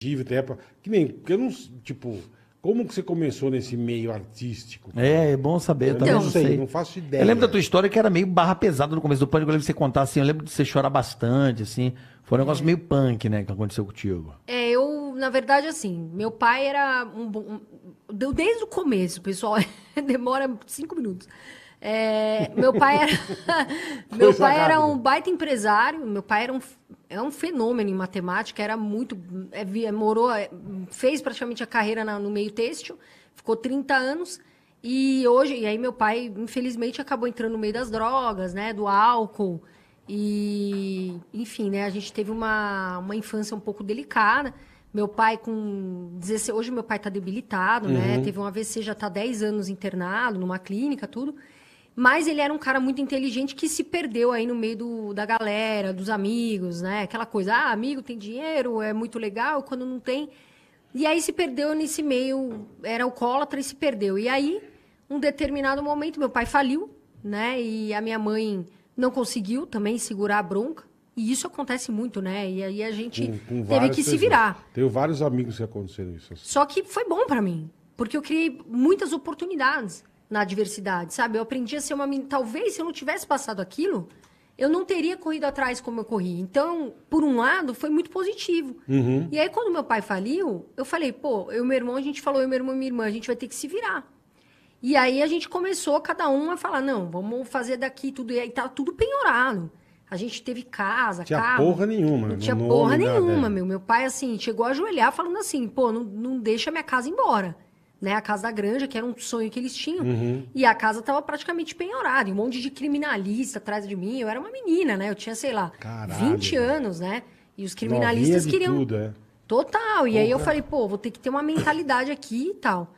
Tive época. Né, que nem. Eu não. Tipo. Como que você começou nesse meio artístico? Cara? É, é bom saber. Eu também não sei, sei, não faço ideia. Eu lembro da tua história que era meio barra pesada no começo do pânico. Eu lembro de você contar assim, eu lembro de você chorar bastante, assim. Foi um negócio é. meio punk, né, que aconteceu contigo. É, eu, na verdade, assim, meu pai era um, um desde o começo, pessoal, demora cinco minutos. É, meu pai era, meu pai era um baita empresário, meu pai era um, era é um fenômeno em matemática, era muito. É, é, morou, é, fez praticamente a carreira na, no meio têxtil, ficou 30 anos. E hoje, e aí meu pai, infelizmente, acabou entrando no meio das drogas, né? Do álcool. E, enfim, né? A gente teve uma, uma infância um pouco delicada. Meu pai com 16... Hoje meu pai está debilitado, né, uhum. né? Teve um AVC, já está 10 anos internado, numa clínica, tudo. Mas ele era um cara muito inteligente que se perdeu aí no meio do, da galera, dos amigos, né? Aquela coisa, ah, amigo tem dinheiro, é muito legal, quando não tem. E aí se perdeu nesse meio, era alcoólatra e se perdeu. E aí, um determinado momento, meu pai faliu, né? E a minha mãe não conseguiu também segurar a bronca. E isso acontece muito, né? E aí a gente com, com teve que se virar. Tenho vários amigos que aconteceram isso. Assim. Só que foi bom para mim, porque eu criei muitas oportunidades na adversidade, sabe? Eu aprendi a ser uma menina. Talvez se eu não tivesse passado aquilo, eu não teria corrido atrás como eu corri. Então, por um lado, foi muito positivo. Uhum. E aí, quando meu pai faliu, eu falei, pô, eu e meu irmão, a gente falou, eu, meu irmão e minha irmã, a gente vai ter que se virar. E aí a gente começou, cada um a falar, não, vamos fazer daqui tudo. E aí tá tudo penhorado. A gente teve casa, tinha carro. Tinha porra nenhuma. Não tinha porra nenhuma, né? meu. Meu pai, assim, chegou a ajoelhar falando assim, pô, não, não deixa minha casa embora né, a Casa da Granja, que era um sonho que eles tinham. Uhum. E a casa estava praticamente penhorada, e um monte de criminalista atrás de mim. Eu era uma menina, né? Eu tinha, sei lá, Caralho, 20 anos, né? E os criminalistas queriam. Tudo, é? Total. E aí eu falei, pô, vou ter que ter uma mentalidade aqui e tal.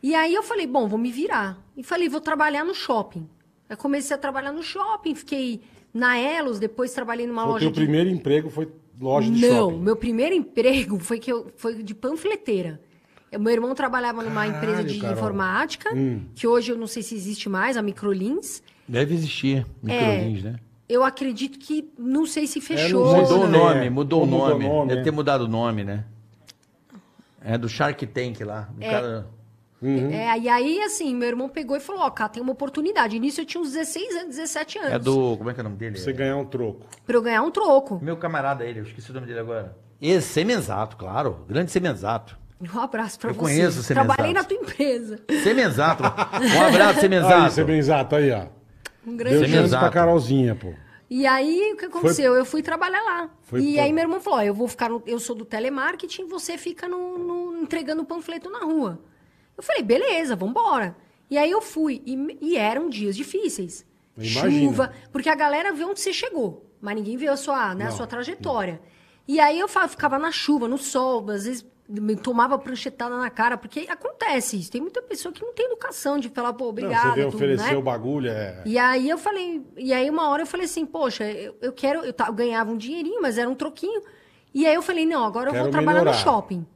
E aí eu falei, bom, vou me virar. E falei, vou trabalhar no shopping. Eu comecei a trabalhar no shopping, fiquei na Elos, depois trabalhei numa foi loja. O de... primeiro emprego foi loja de Não, shopping? Não, meu primeiro emprego foi, que eu, foi de panfleteira. É, meu irmão trabalhava numa Caralho, empresa de Carol. informática, hum. que hoje eu não sei se existe mais, a Microlins. Deve existir, é, Microlins, é, né? Eu acredito que, não sei se é, fechou. É, mudou, né? o nome, mudou, o nome, nome. Deve ter mudado o nome, né? É do Shark Tank lá. É. Cara... Uhum. É, e aí, assim, meu irmão pegou e falou: Ó, cara, tem uma oportunidade. Nisso eu tinha uns 16 anos, 17 anos. É do. Como é que é o nome dele? Pra você ganhar um troco. Pra eu ganhar um troco. Meu camarada, ele, eu esqueci o nome dele agora. Esse, Semenzato, claro. Grande Semenzato. Um abraço pra eu você. Eu conheço o Semenzato. Trabalhei na tua empresa. Semenzato. Um abraço, Semenzato. Semenzato, aí, ó. Um grande abraço pra Carolzinha, pô. E aí, o que aconteceu? Foi... Eu fui trabalhar lá. Foi e pra... aí, meu irmão falou: eu vou ficar. No... Eu sou do telemarketing, você fica no, no... entregando panfleto na rua. Eu falei: beleza, vambora. E aí eu fui. E, e eram dias difíceis. Imagina. Chuva, porque a galera vê onde você chegou, mas ninguém vê a sua, né, a sua trajetória. Não. E aí eu ficava na chuva, no sol, às vezes tomava pranchetada na cara, porque acontece isso. Tem muita pessoa que não tem educação de falar, pô, obrigado. Não, você vê oferecer né? o bagulho, é... E aí eu falei, e aí uma hora eu falei assim, poxa, eu, eu quero, eu, eu, ganhava um dinheirinho, mas era um troquinho. E aí eu falei, não, agora eu vou trabalhar melhorar. no shopping.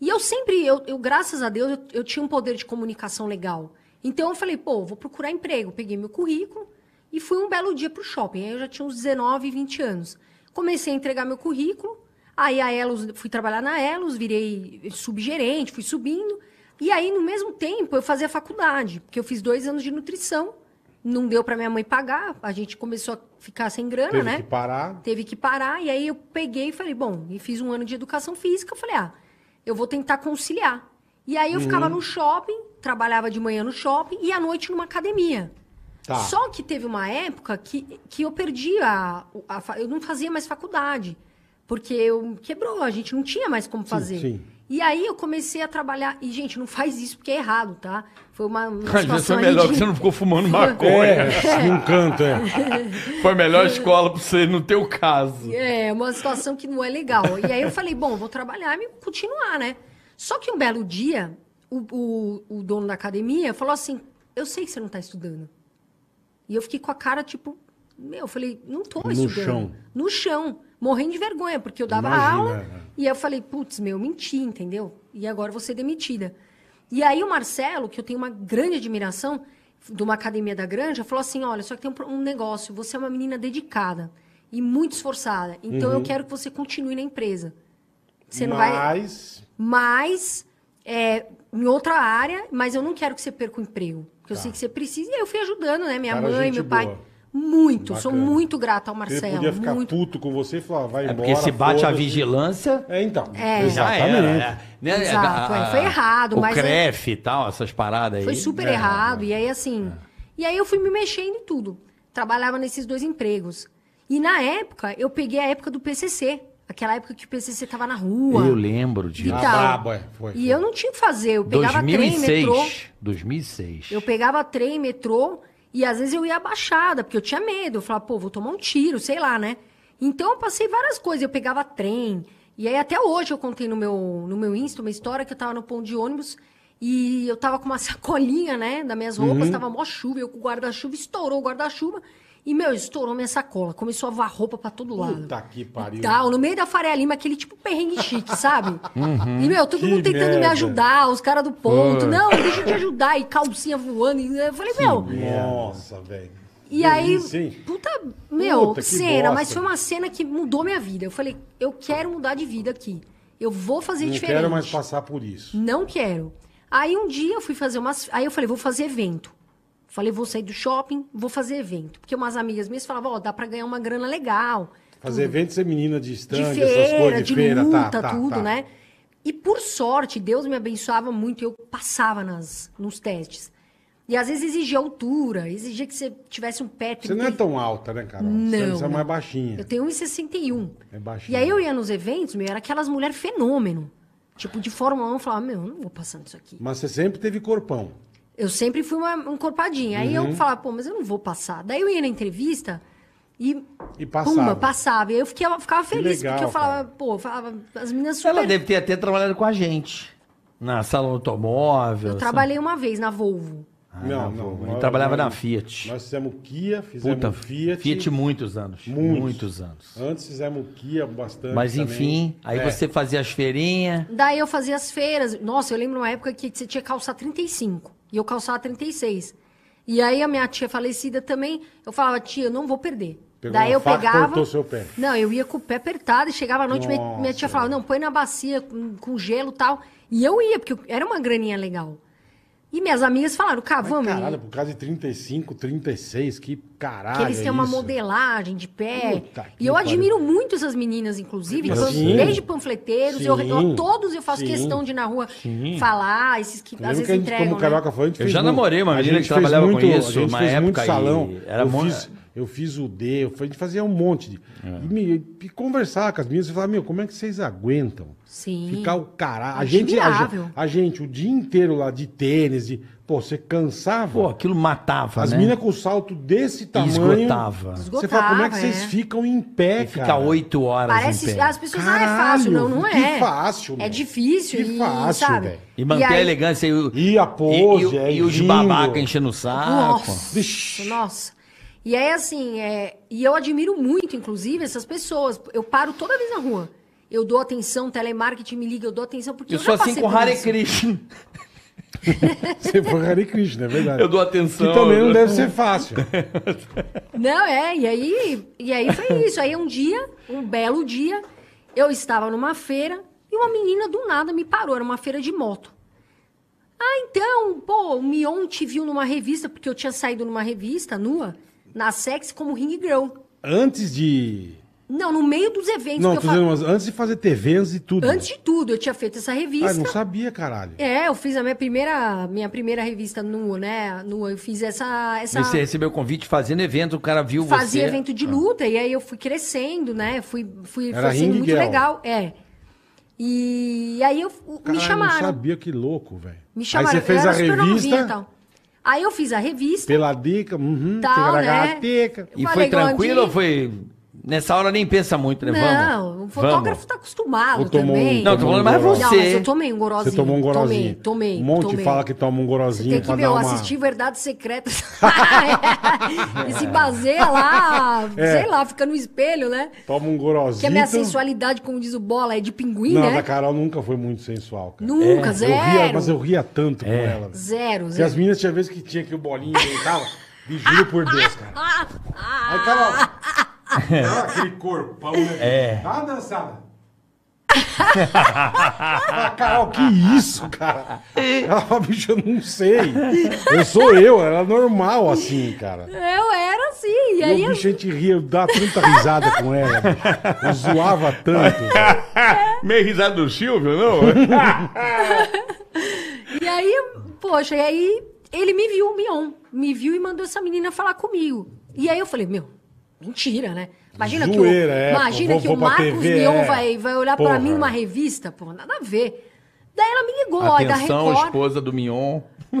E eu sempre, eu, eu graças a Deus, eu, eu tinha um poder de comunicação legal. Então eu falei, pô, vou procurar emprego. Peguei meu currículo e fui um belo dia pro shopping. Aí eu já tinha uns 19, 20 anos. Comecei a entregar meu currículo Aí a Elos, fui trabalhar na Elos, virei subgerente, fui subindo. E aí, no mesmo tempo, eu fazia faculdade, porque eu fiz dois anos de nutrição. Não deu para minha mãe pagar, a gente começou a ficar sem grana, Teve né? Teve que parar. Teve que parar. E aí eu peguei e falei, bom, e fiz um ano de educação física. Eu falei, ah, eu vou tentar conciliar. E aí eu ficava uhum. no shopping, trabalhava de manhã no shopping e à noite numa academia. Tá. Só que teve uma época que, que eu perdi a, a, Eu não fazia mais faculdade. Porque eu, quebrou, a gente não tinha mais como fazer. Sim, sim. E aí eu comecei a trabalhar. E, gente, não faz isso porque é errado, tá? Foi uma. uma situação foi melhor de... que você não ficou fumando maconha. É, num canto, é. foi a melhor escola pra você no teu caso. É, uma situação que não é legal. E aí eu falei, bom, vou trabalhar e continuar, né? Só que um belo dia, o, o, o dono da academia falou assim: Eu sei que você não tá estudando. E eu fiquei com a cara, tipo, meu, eu falei, não tô no estudando. No chão. No chão morrendo de vergonha, porque eu dava Imagina, aula né? e eu falei, putz, meu, menti, entendeu? E agora vou ser demitida. E aí o Marcelo, que eu tenho uma grande admiração, de uma academia da Granja, falou assim: olha, só que tem um, negócio, você é uma menina dedicada e muito esforçada, então uhum. eu quero que você continue na empresa. Você não mas... Mas. É, em outra área, mas eu não quero que você perca o emprego. Porque tá. eu sei que você precisa. E aí eu fui ajudando, né? Minha Cara, mãe, meu boa. pai muito, Bacana. sou muito grata ao Marcelo. Ele podia ficar muito... puto com você e falar, vai é embora. Porque se bate a vigilância. É, então. É. Exatamente. Era, né? Exato, é, a, a, foi errado. O mas é- CREF e tal, essas paradas aí. Foi super é, errado. É. E aí, assim. E aí eu fui me mexendo em tudo. Trabalhava nesses dois empregos. E na época, eu peguei a época do PCC. Aquela época que o PCC tava na rua. Eu lembro de E, ah, brabo, é. foi, foi. e eu não tinha o que fazer. Eu pegava 2006, trem, metrô. 2006. Eu pegava trem, metrô e às vezes eu ia abaixada, porque eu tinha medo. Eu falava, pô, vou tomar um tiro, sei lá, né? Então eu passei várias coisas. Eu pegava trem. E aí até hoje eu contei no meu, no meu Insta uma história que eu tava no ponto de ônibus e eu tava com uma sacolinha, né, das minhas roupas, uhum. tava mó chuva, eu com o guarda-chuva, estourou o guarda-chuva. E, meu, estourou minha sacola. Começou a voar roupa pra todo lado. Puta que pariu. tal, no meio da Faria Lima, aquele tipo perrengue chique, sabe? Uhum, e, meu, todo mundo tentando merda. me ajudar, os caras do ponto. Não, deixa eu te ajudar. E calcinha voando. E eu falei, que meu... Nossa, velho. E eu aí, puta, meu, puta, cena. Bosta. Mas foi uma cena que mudou minha vida. Eu falei, eu quero mudar de vida aqui. Eu vou fazer Não diferente. Não quero mais passar por isso. Não quero. Aí um dia eu fui fazer umas... Aí eu falei, vou fazer evento. Falei, vou sair do shopping, vou fazer evento. Porque umas amigas minhas falavam, ó, oh, dá para ganhar uma grana legal. Fazer tudo. evento ser menina de estande, de feira, essas coisas, de, de feira, tá, luta, tá, tá, tudo, tá. né? E por sorte, Deus me abençoava muito, eu passava nas, nos testes. E às vezes exigia altura, exigia que você tivesse um pé. Você não é tão alta, né, Carol? Não. Você é mais baixinha. Eu tenho 1,61. É baixinha. E aí eu ia nos eventos, meu, era aquelas mulheres fenômeno. Tipo, de Fórmula 1, eu falava, meu, eu não vou passando isso aqui. Mas você sempre teve corpão. Eu sempre fui uma encorpadinha. Aí uhum. eu falava, pô, mas eu não vou passar. Daí eu ia na entrevista e, e passava. Pumba, passava. E eu ficava, ficava feliz, legal, porque eu falava, cara. pô, falava, as meninas super... Ela deve ter até trabalhado com a gente. Na sala automóvel. Eu assim. trabalhei uma vez na Volvo. Ah, não, não. não. trabalhava nós, na Fiat. Nós fizemos Kia, fizemos Puta, Fiat. Fiat muitos anos. Muitos. muitos anos. Antes fizemos Kia bastante. Mas enfim, também. aí é. você fazia as feirinhas. Daí eu fazia as feiras. Nossa, eu lembro uma época que você tinha calça 35. E eu calçava 36. E aí a minha tia falecida também, eu falava, tia, eu não vou perder. Pegou Daí eu faca, pegava. Seu pé. Não, eu ia com o pé apertado e chegava à noite, minha, minha, tia falava, não, põe na bacia com, com gelo e tal. E eu ia, porque era uma graninha legal. E minhas amigas falaram, cá, Mas vamos. Caralho, por causa de 35, 36, que caralho. Que eles é têm é uma isso? modelagem de pé. Puta, e eu pariu. admiro muito essas meninas, inclusive, todos, desde panfleteiros. Eu, eu, todos eu faço Sim. questão de ir na rua Sim. falar, esses que eu às vezes que a gente, entregam. Como né? Carioca foi, a gente eu já namorei uma menina que trabalhava muito, com isso, uma época. Muito salão. Era eu muito. Fiz eu fiz o D, eu gente fazia um monte de. É. E, me, e, conversar com as meninas e falar, meu, como é que vocês aguentam? Sim. Ficar o caralho. A gente, a, a, gente, o dia inteiro lá de tênis, de. Pô, você cansava. Pô, aquilo matava. As né? meninas com salto desse tamanho. Esgotava. Esgotava você fala, como é que é. vocês é. ficam em pé, e cara? Fica oito horas. Parece, em pé. As pessoas caralho, não é fácil, não, não é. Que fácil, É difícil, Que e, fácil, sabe? E manter e aí... a elegância e, o, e a pose. E, e, é e os babaca enchendo o saco. Nossa. Vixe. Nossa. E é assim, é... e eu admiro muito, inclusive, essas pessoas. Eu paro toda vez na rua. Eu dou atenção, telemarketing me liga, eu dou atenção porque eu, eu sou assim com Hare Krishna. Você foi Hare Krishna, é verdade. Eu dou atenção. Que também não deve ser fácil. Não, é, e aí, e aí foi isso. Aí um dia, um belo dia, eu estava numa feira e uma menina do nada me parou, era uma feira de moto. Ah, então, pô, o Mion te viu numa revista, porque eu tinha saído numa revista nua na Sex como Ring Girl. Antes de. Não, no meio dos eventos. Não, fa... antes de fazer TVs e tudo. Antes de tudo, eu tinha feito essa revista. Ah, não sabia, caralho. É, eu fiz a minha primeira, minha primeira revista nua, né? Nua, eu fiz essa, essa. E você recebeu o convite fazendo evento, o cara viu Fazia você. Fazia evento de ah. luta, ah. e aí eu fui crescendo, né? Fui, fui, Era sendo muito girl. legal. É. E aí eu, caralho, me chamaram. Eu não sabia, que louco, velho. Me chamaram. Aí você fez a revista. Novinha, então. Aí eu fiz a revista. Pela dica, uhum, tal, né? E foi tranquilo ou foi Nessa hora nem pensa muito, né? Não, vamos, o fotógrafo está acostumado também. Um, não, tô falando um mais você. Não, mas eu tomei um gorozinho. Você tomou um gorozinho. Tomei, tomei. Um monte tomei. fala que toma um gorozinho. tem que, meu, uma... assistir Verdades Secretas. e se baseia lá, é. sei lá, fica no espelho, né? Toma um é gorozinho. Que a minha sensualidade, como diz o Bola, é de pinguim, não, né? Não, a Carol nunca foi muito sensual, cara. Nunca, é. zero. Eu ria, mas eu ria tanto é. com ela. Véio. Zero, zero. Porque as meninas tinha vezes que tinha que o bolinho e tal juro por Deus, cara. Aí, Carol... Não, aquele corpão, né? É. Dá uma dançada. ah, Carol, que isso, cara? Ela bicho, eu não sei. Eu sou eu, era normal assim, cara. Eu era assim. E aí eu... bicho, a gente ria, eu dava tanta risada com ela. Bicho. Eu zoava tanto. Meio risada do Silvio, não? e aí, poxa, e aí ele me viu, o Mion, me viu e mandou essa menina falar comigo. E aí eu falei, meu, Mentira, né? Imagina que o, é, imagina vou, que o Marcos TV, Mion é. vai, vai olhar para mim numa revista, pô, nada a ver. Daí ela me ligou, Atenção, ó, da Record. esposa do Mion.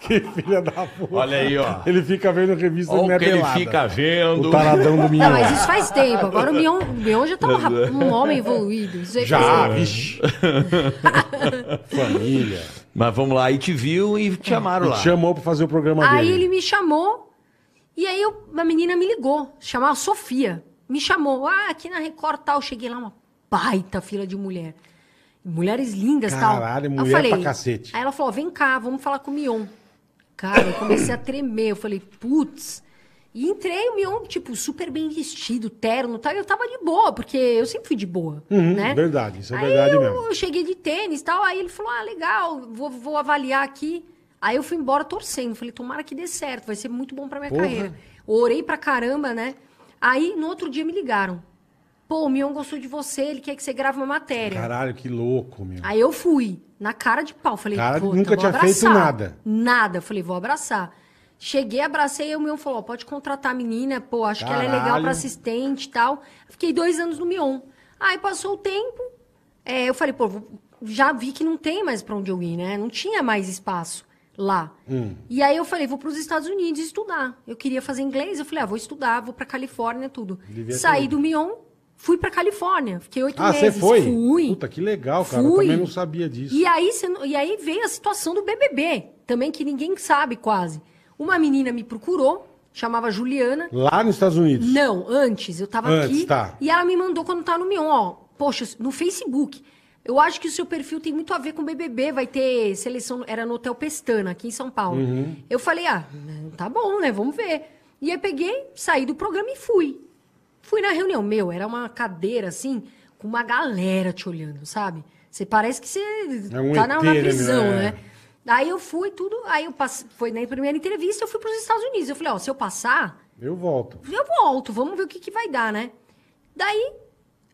que filha da puta. Olha aí, ó. Ele fica vendo revista Olha de o que ele fica vendo. O taradão do Mion. Não, mas isso faz tempo. Agora o Mion, o Mion já tá um, um homem evoluído. já, vixi. Família. Mas vamos lá, aí te viu e te chamaram lá. Te chamou pra fazer o programa aí dele. Aí ele me chamou e aí eu, a menina me ligou, chamava Sofia. Me chamou, ah, aqui na Record tal. Cheguei lá, uma baita fila de mulher. Mulheres lindas Caralho, tal. Caralho, mulher eu falei, pra cacete. Aí ela falou, vem cá, vamos falar com o Mion. Cara, eu comecei a tremer. Eu falei, putz. E entrei, o Mion, tipo, super bem vestido, terno e tal. E eu tava de boa, porque eu sempre fui de boa, uhum, né? Verdade, isso é aí verdade eu, mesmo. eu cheguei de tênis e tal. Aí ele falou, ah, legal, vou, vou avaliar aqui. Aí eu fui embora torcendo. Falei, tomara que dê certo, vai ser muito bom pra minha Porra. carreira. Orei pra caramba, né? Aí, no outro dia, me ligaram. Pô, o Mion gostou de você, ele quer que você grave uma matéria. Caralho, que louco, meu. Aí eu fui, na cara de pau. Falei, cara, nunca então tinha abraçar. feito nada. Nada. Falei, vou abraçar. Cheguei, abracei, e o Mion falou: pode contratar a menina, pô, acho Caralho. que ela é legal pra assistente e tal. Fiquei dois anos no Mion. Aí passou o tempo, é, eu falei, pô, já vi que não tem mais pra onde eu ir, né? Não tinha mais espaço lá. Hum. E aí eu falei, vou para os Estados Unidos estudar. Eu queria fazer inglês, eu falei, ah, vou estudar, vou para Califórnia, tudo. Devia Saí do Mion, fui para Califórnia, fiquei oito ah, meses. Ah, você foi? Fui. Puta, que legal, cara, fui. eu também não sabia disso. E aí, e aí veio a situação do BBB, também que ninguém sabe quase. Uma menina me procurou, chamava Juliana. Lá nos Estados Unidos? Não, antes, eu estava aqui. Tá. E ela me mandou quando estava tá no Mion, ó, poxa, no Facebook... Eu acho que o seu perfil tem muito a ver com o BBB. Vai ter seleção. Era no Hotel Pestana, aqui em São Paulo. Uhum. Eu falei, ah, tá bom, né? Vamos ver. E aí peguei, saí do programa e fui. Fui na reunião. Meu, era uma cadeira assim, com uma galera te olhando, sabe? Você parece que você é um tá na prisão, né? né? Aí eu fui, tudo. Aí eu passei, foi na primeira entrevista, eu fui para os Estados Unidos. Eu falei, ó, se eu passar. Eu volto. Eu volto, vamos ver o que, que vai dar, né? Daí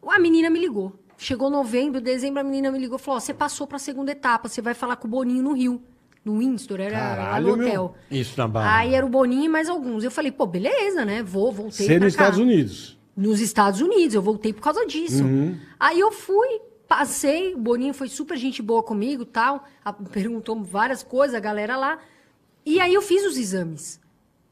a menina me ligou. Chegou novembro, dezembro, a menina me ligou e falou: você passou para a segunda etapa, você vai falar com o Boninho no Rio. No Windsor, era, Caralho, no hotel. Meu. Isso na barra. Aí era o Boninho e mais alguns. Eu falei, pô, beleza, né? Vou, voltei. Você nos Estados Unidos. Nos Estados Unidos, eu voltei por causa disso. Uhum. Aí eu fui, passei, o Boninho foi super gente boa comigo tal. A, perguntou várias coisas, a galera lá. E aí eu fiz os exames.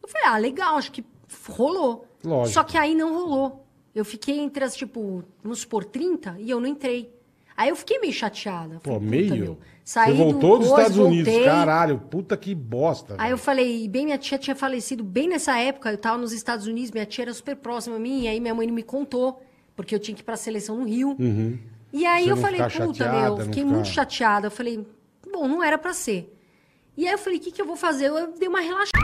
Eu falei, ah, legal, acho que rolou. Lógico. Só que aí não rolou. Eu fiquei entre as, tipo, vamos supor, 30 e eu não entrei. Aí eu fiquei meio chateada. Pô, falei, meio? Saí Você voltou do dos Estados voltei. Unidos, caralho, puta que bosta. Aí velho. eu falei, bem, minha tia tinha falecido bem nessa época, eu tava nos Estados Unidos, minha tia era super próxima a mim, e aí minha mãe não me contou, porque eu tinha que ir pra seleção no Rio. Uhum. E aí Você eu falei, puta, chateada, meu, fiquei ficar... muito chateada. Eu falei, bom, não era pra ser. E aí eu falei, o que, que eu vou fazer? Eu dei uma relaxada.